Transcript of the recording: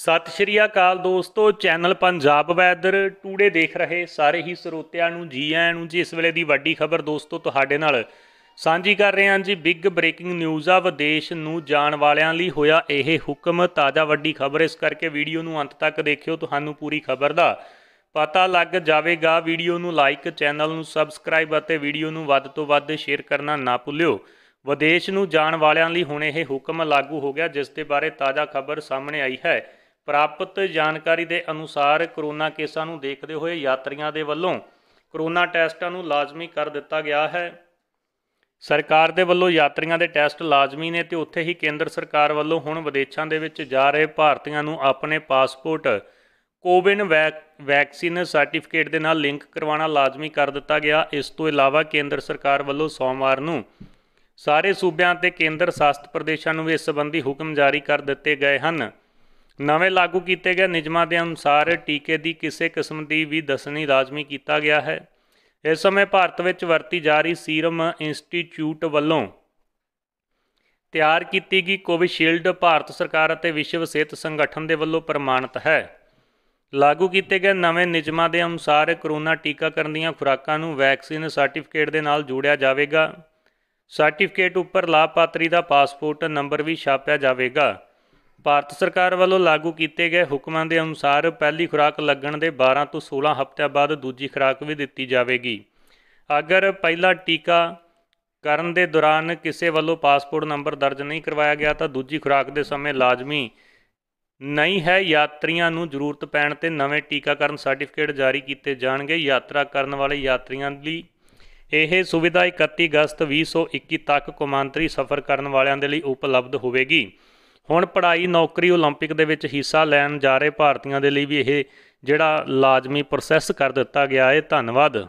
ਸਤਿ ਸ਼੍ਰੀ ਅਕਾਲ ਦੋਸਤੋ channel Punjab weather today ਦੇਖ ਰਹੇ ਸਾਰੇ ਹੀ ਸਰੋਤਿਆਂ ਨੂੰ ਜੀ ਆਇਆਂ ਨੂੰ ਜੀ ਇਸ ਵੇਲੇ ਦੀ ਵੱਡੀ ਖਬਰ ਦੋਸਤੋ ਤੁਹਾਡੇ ਨਾਲ ਸਾਂਝੀ ਕਰ ਰਹੇ ਹਾਂ ਜੀ ਬਿਗ ਬ੍ਰੇਕਿੰਗ ਨਿਊਜ਼ ਆ ਵਿਦੇਸ਼ ਨੂੰ ਜਾਣ ਵਾਲਿਆਂ ਲਈ ਹੋਇਆ ਇਹ ਹੁਕਮ ਤਾਜ਼ਾ ਵੱਡੀ ਖਬਰ ਇਸ ਕਰਕੇ ਵੀਡੀਓ ਨੂੰ ਅੰਤ ਤੱਕ ਦੇਖਿਓ ਤੁਹਾਨੂੰ ਪੂਰੀ ਖਬਰ ਦਾ ਪਤਾ ਲੱਗ ਜਾਵੇਗਾ ਵੀਡੀਓ ਨੂੰ ਲਾਈਕ ਚੈਨਲ ਨੂੰ ਸਬਸਕ੍ਰਾਈਬ ਅਤੇ ਵੀਡੀਓ ਨੂੰ ਵੱਧ ਤੋਂ ਵੱਧ ਸ਼ੇਅਰ ਕਰਨਾ ਨਾ ਭੁੱਲਿਓ ਵਿਦੇਸ਼ ਨੂੰ ਜਾਣ ਵਾਲਿਆਂ ਲਈ ਹੁਣ ਇਹ ਹੁਕਮ ਲਾਗੂ ਹੋ ਗਿਆ ਜਿਸ ਦੇ ਬਾਰੇ ਤਾਜ਼ਾ ਖਬਰ ਸਾਹਮਣੇ ਆਈ ਹੈ ਪ੍ਰਾਪਤ ਜਾਣਕਾਰੀ ਦੇ ਅਨੁਸਾਰ ਕਰੋਨਾ ਕੇਸਾਂ ਨੂੰ ਦੇਖਦੇ ਹੋਏ ਯਾਤਰੀਆਂ ਦੇ ਵੱਲੋਂ ਕਰੋਨਾ ਟੈਸਟਾਂ ਨੂੰ ਲਾਜ਼ਮੀ ਕਰ ਦਿੱਤਾ ਗਿਆ ਹੈ ਸਰਕਾਰ ਦੇ ਵੱਲੋਂ ਯਾਤਰੀਆਂ ਦੇ ਟੈਸਟ ਲਾਜ਼ਮੀ ਨੇ ਤੇ ਉੱਥੇ ਹੀ ਕੇਂਦਰ ਸਰਕਾਰ ਵੱਲੋਂ ਹੁਣ ਵਿਦੇਸ਼ਾਂ ਦੇ ਵਿੱਚ ਜਾ ਰਹੇ ਭਾਰਤੀਆਂ ਨੂੰ ਆਪਣੇ ਪਾਸਪੋਰਟ ਕੋਵਿਨ ਵੈਕਸੀਨ ਸਰਟੀਫਿਕੇਟ ਦੇ ਨਾਲ ਲਿੰਕ ਕਰਵਾਉਣਾ ਲਾਜ਼ਮੀ ਕਰ ਦਿੱਤਾ ਗਿਆ ਇਸ ਤੋਂ ਇਲਾਵਾ ਕੇਂਦਰ ਸਰਕਾਰ ਵੱਲੋਂ ਸੋਮਵਾਰ ਨੂੰ ਸਾਰੇ ਸੂਬਿਆਂ ਤੇ ਕੇਂਦਰ ਸ਼ਾਸਤ ਪ੍ਰਦੇਸ਼ਾਂ ਨੂੰ ਵੀ ਇਸ ਸੰਬੰਧੀ ਹੁਕਮ ਜਾਰੀ ਕਰ ਦਿੱਤੇ ਗਏ ਹਨ ਨਵੇਂ ਲਾਗੂ ਕੀਤੇ ਗਏ ਨਿਯਮਾਂ ਦੇ ਅਨੁਸਾਰ ਟੀਕੇ ਦੀ ਕਿਸੇ ਕਿਸਮ ਦੀ ਵੀ ਦਸਨੀ ਲਾਜ਼ਮੀ ਕੀਤਾ ਗਿਆ ਹੈ ਇਸ ਸਮੇਂ ਭਾਰਤ ਵਿੱਚ ਵਰਤੀ ਜਾ ਰਹੀ ਸੀਰਮ ਇੰਸਟੀਚਿਊਟ ਵੱਲੋਂ ਤਿਆਰ ਕੀਤੀ ਗਈ ਕੋਵਿਸ਼ੀਲਡ ਭਾਰਤ ਸਰਕਾਰ ਅਤੇ ਵਿਸ਼ਵ ਸਿਹਤ ਸੰਗਠਨ ਦੇ ਵੱਲੋਂ ਪ੍ਰਮਾਣਿਤ ਹੈ ਲਾਗੂ ਕੀਤੇ ਗਏ ਨਵੇਂ ਨਿਯਮਾਂ ਦੇ ਅਨੁਸਾਰ ਕਰੋਨਾ ਟੀਕਾਕਰਨ ਦੀਆਂ ਖੁਰਾਕਾਂ ਨੂੰ ਵੈਕਸੀਨ ਸਰਟੀਫਿਕੇਟ ਦੇ ਨਾਲ ਜੋੜਿਆ ਜਾਵੇਗਾ ਸਰਟੀਫਿਕੇਟ ਉੱਪਰ ਲਾਭਪਾਤਰੀ ਦਾ ਪਾਸਪੋਰਟ ਨੰਬਰ ਵੀ ਛਾਪਿਆ ਜਾਵੇਗਾ ਭਾਰਤ ਸਰਕਾਰ ਵੱਲੋਂ ਲਾਗੂ ਕੀਤੇ ਗਏ ਹੁਕਮਾਂ ਦੇ ਅਨੁਸਾਰ ਪਹਿਲੀ ਖੁਰਾਕ ਲੱਗਣ ਦੇ 12 ਤੋਂ 16 ਹਫ਼ਤਿਆਂ ਬਾਅਦ ਦੂਜੀ ਖੁਰਾਕ ਵੀ ਦਿੱਤੀ ਜਾਵੇਗੀ ਅਗਰ ਪਹਿਲਾ ਟੀਕਾ ਕਰਨ ਦੇ ਦੌਰਾਨ ਕਿਸੇ ਵੱਲੋਂ ਪਾਸਪੋਰਟ ਨੰਬਰ ਦਰਜ ਨਹੀਂ ਕਰਵਾਇਆ ਗਿਆ ਤਾਂ ਦੂਜੀ ਖੁਰਾਕ ਦੇ ਸਮੇਂ ਲਾਜ਼ਮੀ ਨਹੀਂ ਹੈ ਯਾਤਰੀਆਂ ਨੂੰ ਜ਼ਰੂਰਤ ਪੈਣ ਤੇ ਨਵੇਂ ਟੀਕਾਕਰਨ ਸਰਟੀਫਿਕੇਟ ਜਾਰੀ ਕੀਤੇ ਜਾਣਗੇ ਯਾਤਰਾ ਕਰਨ ਵਾਲੇ ਯਾਤਰੀਆਂ ਲਈ ਇਹ ਸੁਵਿਧਾ 31 ਅਗਸਤ 2021 ਤੱਕ ਕੁਮਾਂਤਰੀ ਸਫ਼ਰ ਕਰਨ ਵਾਲਿਆਂ ਦੇ ਲਈ ਉਪਲਬਧ ਹੋਵੇਗੀ ਹੁਣ ਪੜ੍ਹਾਈ ਨੌਕਰੀ 올림픽 ਦੇ ਵਿੱਚ ਹਿੱਸਾ ਲੈਣ ਜਾ ਰਹੇ ਭਾਰਤੀਆਂ ਦੇ ਲਈ ਵੀ ਇਹ ਜਿਹੜਾ ਲਾਜ਼ਮੀ ਪ੍ਰੋਸੈਸ ਕਰ ਦਿੱਤਾ ਗਿਆ ਹੈ ਧੰਨਵਾਦ